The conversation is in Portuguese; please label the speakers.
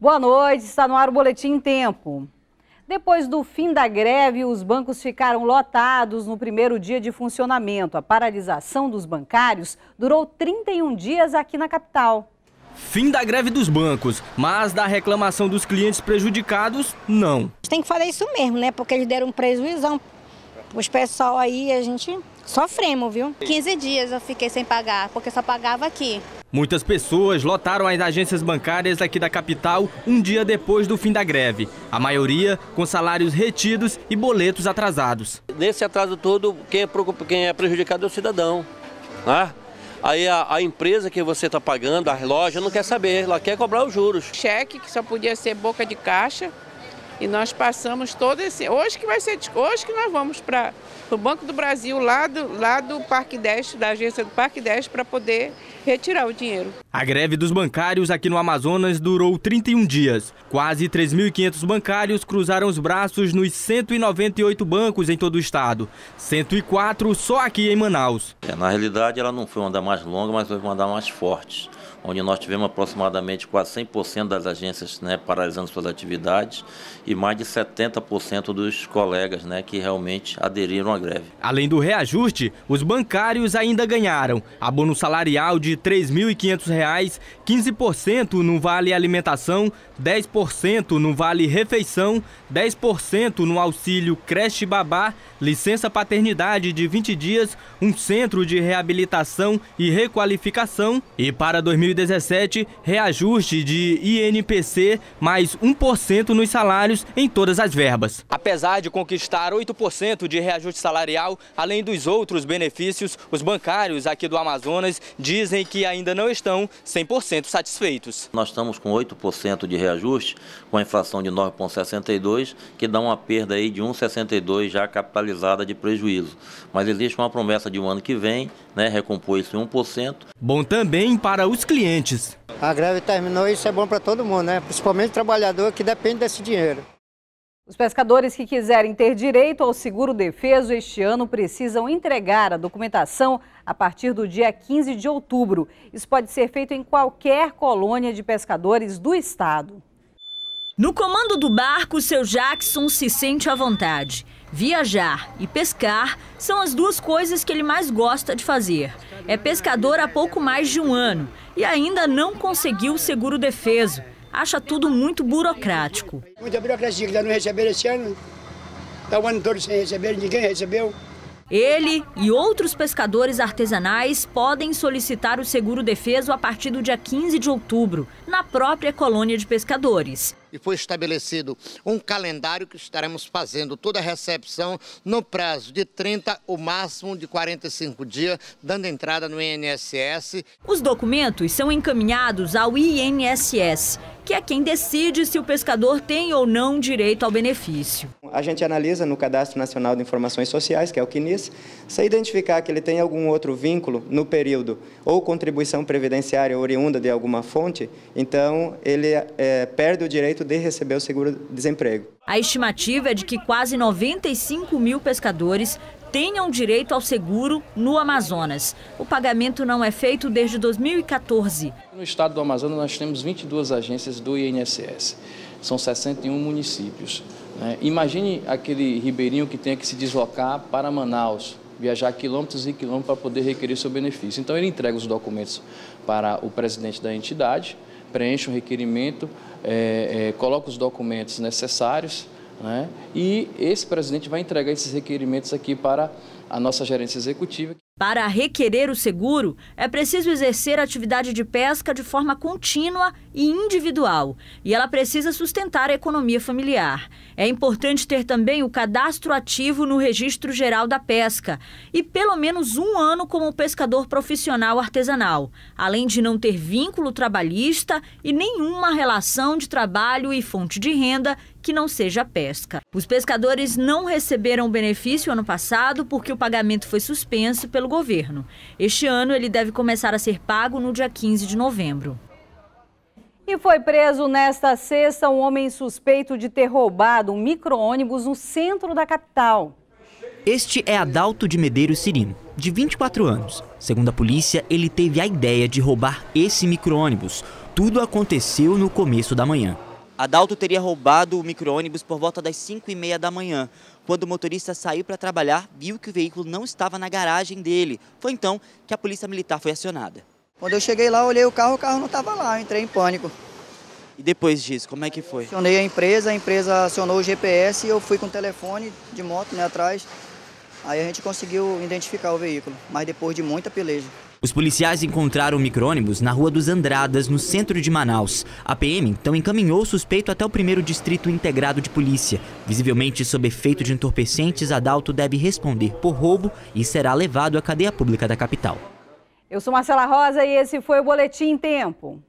Speaker 1: Boa noite, está no ar o Boletim Tempo. Depois do fim da greve, os bancos ficaram lotados no primeiro dia de funcionamento. A paralisação dos bancários durou 31 dias aqui na capital.
Speaker 2: Fim da greve dos bancos, mas da reclamação dos clientes prejudicados, não.
Speaker 1: Tem que fazer isso mesmo, né? Porque eles deram um prejuízo. Os pessoal aí, a gente Sofremos, viu? 15 dias eu fiquei sem pagar, porque só pagava aqui.
Speaker 2: Muitas pessoas lotaram as agências bancárias aqui da capital um dia depois do fim da greve. A maioria com salários retidos e boletos atrasados. Nesse atraso todo, quem é, quem é prejudicado é o cidadão. Né? Aí a, a empresa que você está pagando, a loja, não quer saber, ela quer cobrar os juros. Cheque que só podia ser boca de caixa, e
Speaker 1: nós passamos todo esse. Hoje que vai ser. Hoje que nós vamos para o Banco do Brasil, lá do, lá do Parque 10, da agência do Parque 10, para poder retirar o dinheiro.
Speaker 2: A greve dos bancários aqui no Amazonas durou 31 dias. Quase 3.500 bancários cruzaram os braços nos 198 bancos em todo o estado. 104 só aqui em Manaus. É, na realidade, ela não foi uma das mais longas, mas foi uma das mais fortes onde nós tivemos aproximadamente quase 100% das agências né, paralisando suas atividades e mais de 70% dos colegas né, que realmente aderiram à greve. Além do reajuste, os bancários ainda ganharam abono salarial de R$ 3.500, 15% no Vale Alimentação, 10% no Vale Refeição, 10% no Auxílio Creche Babá, licença paternidade de 20 dias, um centro de reabilitação e requalificação e para 2020 2017, reajuste de INPC mais 1% nos salários em todas as verbas. Apesar de conquistar 8% de reajuste salarial, além dos outros benefícios, os bancários aqui do Amazonas dizem que ainda não estão 100% satisfeitos. Nós estamos com 8% de reajuste, com a inflação de 9,62, que dá uma perda aí de 1,62 já capitalizada de prejuízo. Mas existe uma promessa de um ano que vem, né, recompor isso em 1%. Bom também para os clientes clientes.
Speaker 3: A greve terminou e isso é bom para todo mundo, né? principalmente o trabalhador que depende desse dinheiro.
Speaker 1: Os pescadores que quiserem ter direito ao seguro defeso este ano precisam entregar a documentação a partir do dia 15 de outubro. Isso pode ser feito em qualquer
Speaker 4: colônia de pescadores do estado. No comando do barco, seu Jackson se sente à vontade. Viajar e pescar são as duas coisas que ele mais gosta de fazer. É pescador há pouco mais de um ano e ainda não conseguiu o seguro defeso. Acha tudo muito burocrático.
Speaker 3: Muita burocracia que já
Speaker 4: não receberam esse ano. Está o ano todo sem receber, ninguém recebeu. Ele e outros pescadores artesanais podem solicitar o seguro defeso a partir do dia 15 de outubro, na própria colônia de pescadores. E foi estabelecido um calendário que estaremos fazendo toda a recepção no prazo de 30, o máximo de 45 dias, dando entrada no INSS. Os documentos são encaminhados ao INSS que é quem decide se o pescador tem ou não direito ao
Speaker 3: benefício. A gente analisa no Cadastro Nacional de Informações Sociais, que é o CNIS, se identificar que ele tem algum outro vínculo no período ou contribuição previdenciária oriunda de alguma fonte, então ele é, perde o direito de receber o seguro-desemprego.
Speaker 4: A estimativa é de que quase 95 mil pescadores tenham direito ao seguro no Amazonas. O pagamento não é feito desde 2014.
Speaker 2: No estado do Amazonas, nós temos 22 agências do INSS. São 61 municípios. Né? Imagine aquele ribeirinho que tenha que se deslocar para Manaus, viajar quilômetros e quilômetros para poder requerer seu benefício. Então, ele entrega os documentos para o presidente da entidade, preenche o requerimento, é, é, coloca os documentos necessários né? E esse presidente vai entregar esses requerimentos aqui para a nossa gerência executiva.
Speaker 4: Para requerer o seguro, é preciso exercer a atividade de pesca de forma contínua e individual, e ela precisa sustentar a economia familiar. É importante ter também o cadastro ativo no Registro Geral da Pesca e pelo menos um ano como pescador profissional artesanal, além de não ter vínculo trabalhista e nenhuma relação de trabalho e fonte de renda que não seja pesca. Os pescadores não receberam benefício ano passado porque o pagamento foi suspenso pelo governo. Este ano ele deve começar a ser pago no dia 15 de novembro.
Speaker 1: E foi preso nesta sexta um homem suspeito de ter roubado um micro-ônibus no centro da capital.
Speaker 3: Este é Adalto de Medeiros Cirino, de 24 anos. Segundo a polícia, ele teve a ideia de roubar esse micro-ônibus. Tudo aconteceu no começo da manhã. Adalto teria roubado o micro-ônibus por volta das 5 e meia da manhã. Quando o motorista saiu para trabalhar, viu que o veículo não estava na garagem dele. Foi então que a polícia militar foi acionada. Quando eu cheguei lá, olhei o carro, o carro não estava lá, eu entrei em pânico. E depois disso, como é que foi? Acionei a empresa, a empresa acionou o GPS e eu fui com o telefone de moto né, atrás. Aí a gente conseguiu identificar o veículo, mas depois de muita peleja. Os policiais encontraram o micro-ônibus na Rua dos Andradas, no centro de Manaus. A PM então encaminhou o suspeito até o primeiro distrito integrado de polícia. Visivelmente sob efeito de entorpecentes, Adalto deve responder por roubo e será levado à cadeia pública da capital.
Speaker 1: Eu sou Marcela Rosa e esse foi o Boletim Tempo.